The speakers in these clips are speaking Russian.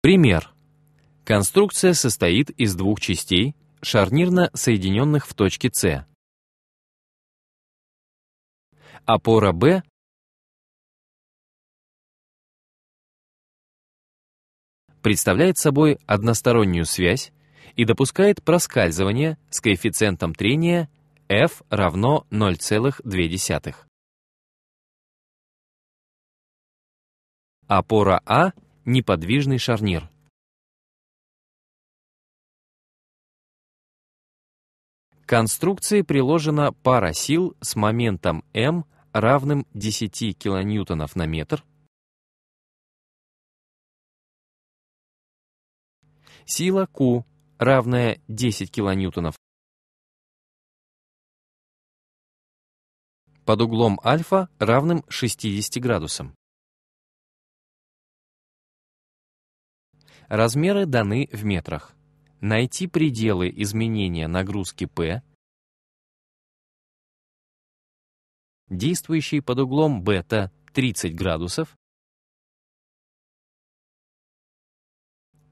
Пример. Конструкция состоит из двух частей, шарнирно соединенных в точке С. Опора Б представляет собой одностороннюю связь и допускает проскальзывание с коэффициентом трения f равно 0,2. Опора А неподвижный шарнир. К конструкции приложена пара сил с моментом М равным 10 кН на метр, сила Q равная 10 кН. Под углом альфа равным 60 градусам. Размеры даны в метрах. Найти пределы изменения нагрузки P, действующей под углом бета 30 градусов,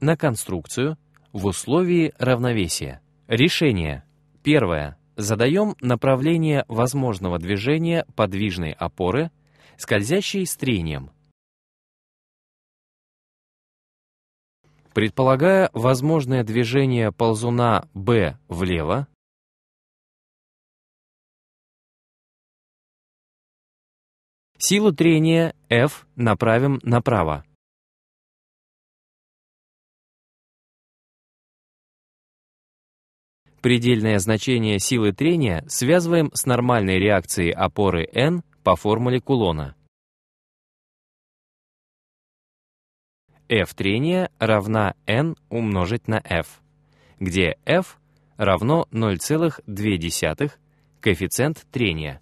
на конструкцию в условии равновесия. Решение. Первое. Задаем направление возможного движения подвижной опоры, скользящей с трением – Предполагая возможное движение ползуна B влево, силу трения F направим направо. Предельное значение силы трения связываем с нормальной реакцией опоры N по формуле Кулона. f трения равна n умножить на f, где f равно 0,2 коэффициент трения.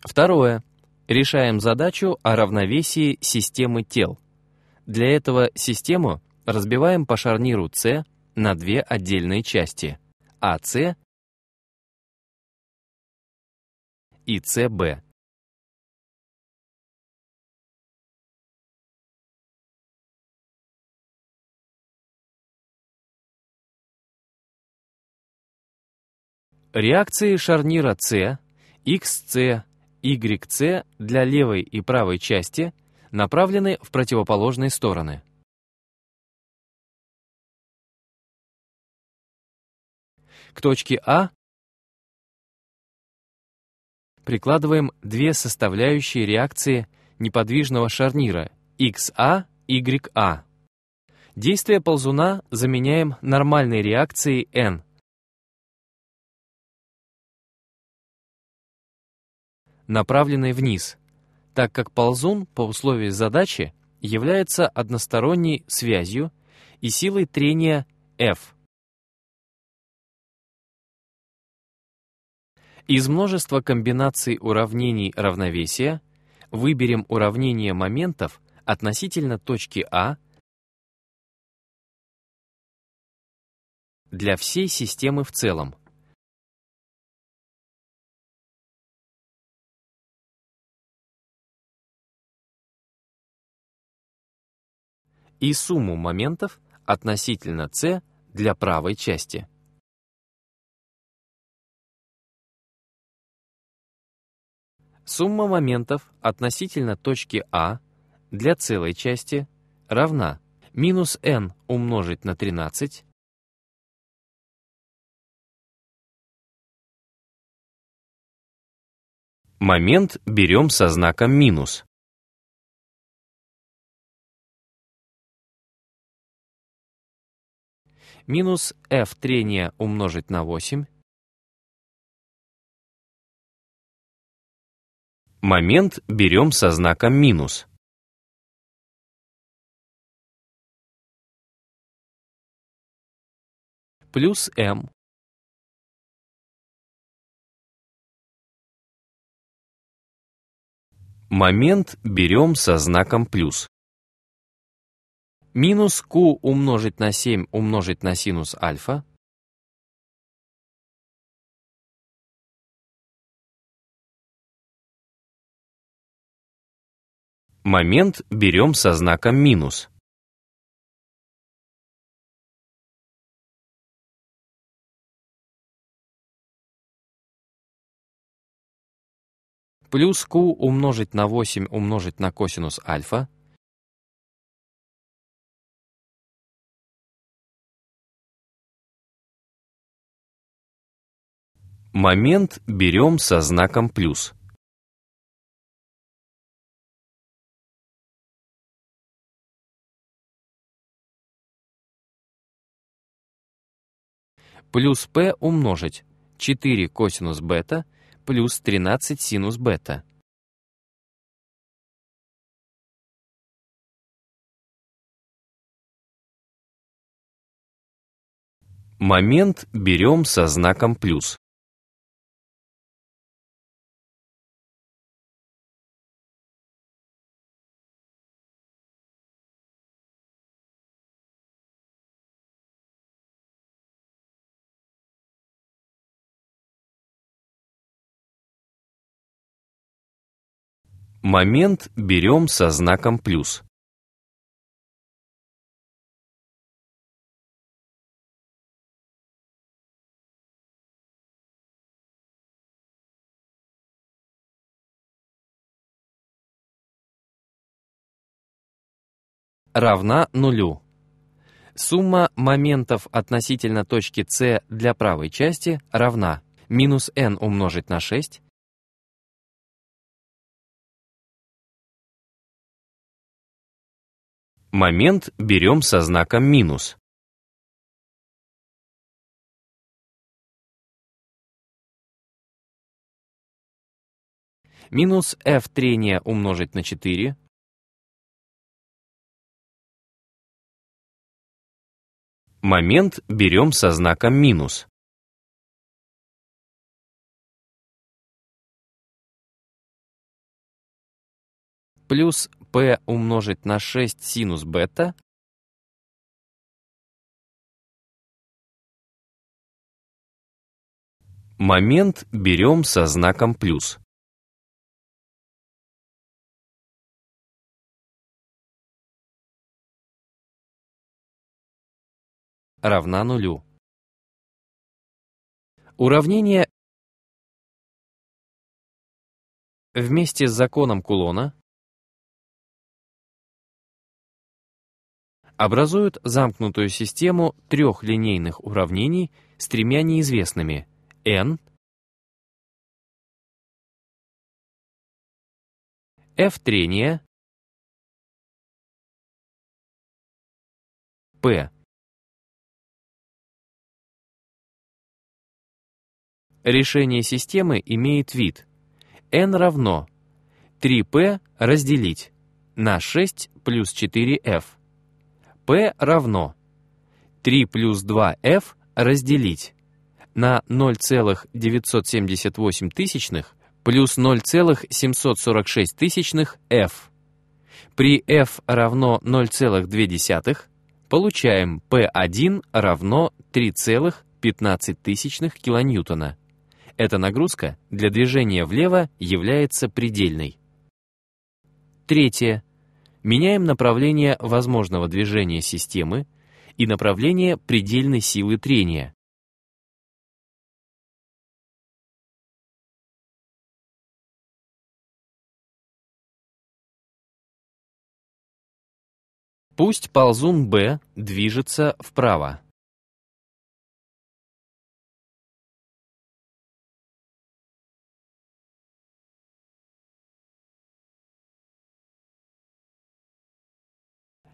Второе. Решаем задачу о равновесии системы тел. Для этого систему разбиваем по шарниру С на две отдельные части а — АС и СБ. Реакции шарнира С, XC, YC для левой и правой части направлены в противоположные стороны. К точке А прикладываем две составляющие реакции неподвижного шарнира XA, а, YA. А. Действие ползуна заменяем нормальной реакцией N – направленной вниз, так как ползун по условию задачи является односторонней связью и силой трения F. Из множества комбинаций уравнений равновесия выберем уравнение моментов относительно точки А для всей системы в целом. и сумму моментов относительно c для правой части. Сумма моментов относительно точки А для целой части равна минус n умножить на 13 Момент берем со знаком минус. минус f трения умножить на 8. Момент берем со знаком минус. Плюс m. Момент берем со знаком плюс минус q умножить на 7 умножить на синус альфа Момент берем со знаком минус. Плюс q умножить на 8 умножить на косинус альфа Момент берем со знаком плюс. Плюс p умножить 4 косинус бета плюс 13 синус бета. Момент берем со знаком плюс. Момент берем со знаком плюс. равна нулю. Сумма моментов относительно точки С для правой части равна минус n умножить на 6 Момент берем со знаком минус. Минус f трения умножить на 4 Момент берем со знаком минус. плюс p умножить на 6 синус бета Момент берем со знаком плюс. равна нулю. Уравнение вместе с законом Кулона образуют замкнутую систему трех линейных уравнений с тремя неизвестными n, f трения, p. Решение системы имеет вид n равно 3p разделить на 6 плюс 4f p равно 3 плюс 2f разделить на 0,978 тысячных плюс 0,746 тысячных f. При f равно 0,2 получаем p1 равно 3,15 тысячных килоньютона. Эта нагрузка для движения влево является предельной. Третье меняем направление возможного движения системы и направление предельной силы трения. Пусть ползун B движется вправо.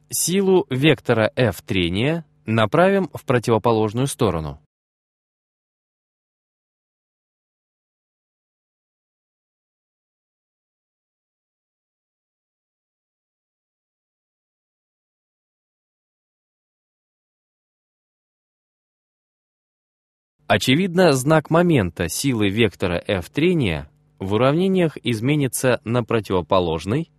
Силу вектора F трения направим в противоположную сторону. Очевидно, знак момента силы вектора F трения в уравнениях изменится на противоположный,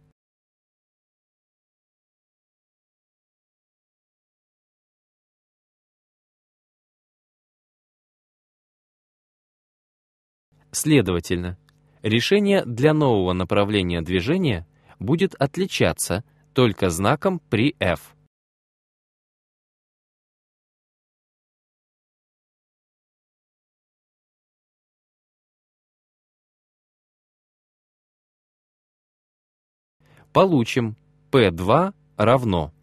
Следовательно, решение для нового направления движения будет отличаться только знаком при f. Получим P2 равно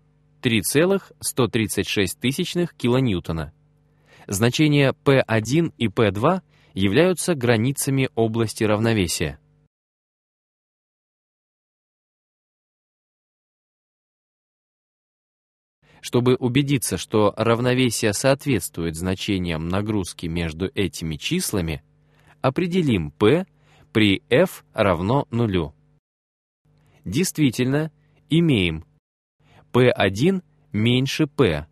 3,136 килоньютона. Значения P1 и P2 – являются границами области равновесия. Чтобы убедиться, что равновесие соответствует значениям нагрузки между этими числами, определим P при F равно нулю. Действительно, имеем P1 меньше P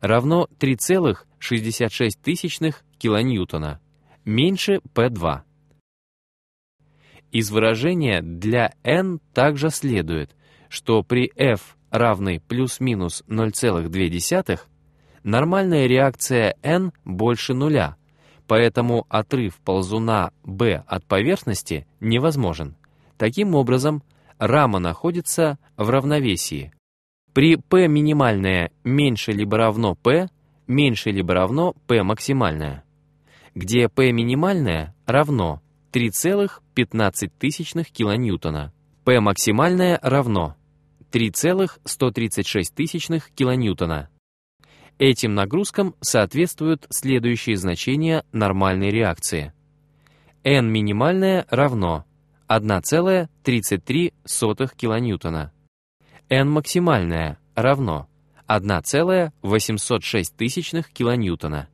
равно 3,66 килоньютона меньше P2. Из выражения для n также следует, что при f равной плюс-минус 0,2, нормальная реакция n больше нуля, поэтому отрыв ползуна b от поверхности невозможен. Таким образом, рама находится в равновесии. При p минимальное меньше либо равно p, меньше либо равно p максимальное где P минимальное равно 3,15 килоньютона, P максимальное равно 3,136 килоньютона. Этим нагрузкам соответствуют следующие значения нормальной реакции. N минимальное равно 1,33 килоньютона. N максимальное равно 1,806 килоньютона.